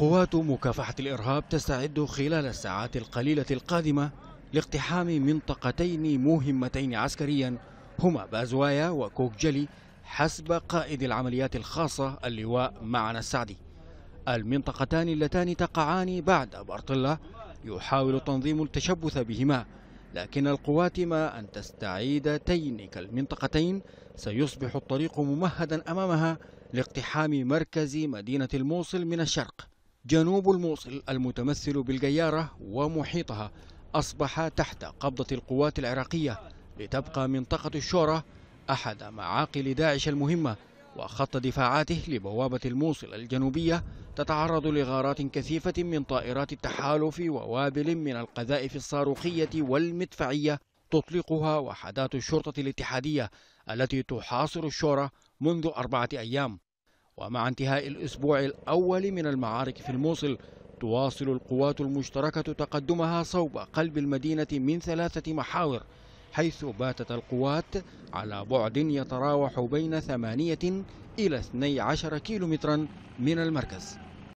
قوات مكافحة الإرهاب تستعد خلال الساعات القليلة القادمة لاقتحام منطقتين مهمتين عسكريا هما بازوايا وكوكجلي حسب قائد العمليات الخاصة اللواء معنا السعدي المنطقتان اللتان تقعان بعد بارطلة يحاول تنظيم التشبث بهما لكن القوات ما أن تستعيد تينك المنطقتين سيصبح الطريق ممهدا أمامها لاقتحام مركز مدينة الموصل من الشرق جنوب الموصل المتمثل بالجيارة ومحيطها أصبح تحت قبضة القوات العراقية لتبقى منطقة الشورى أحد معاقل داعش المهمة وخط دفاعاته لبوابة الموصل الجنوبية تتعرض لغارات كثيفة من طائرات التحالف ووابل من القذائف الصاروخية والمدفعية تطلقها وحدات الشرطة الاتحادية التي تحاصر الشورى منذ أربعة أيام ومع انتهاء الأسبوع الأول من المعارك في الموصل تواصل القوات المشتركة تقدمها صوب قلب المدينة من ثلاثة محاور حيث باتت القوات على بعد يتراوح بين ثمانية إلى 12 كيلومترا من المركز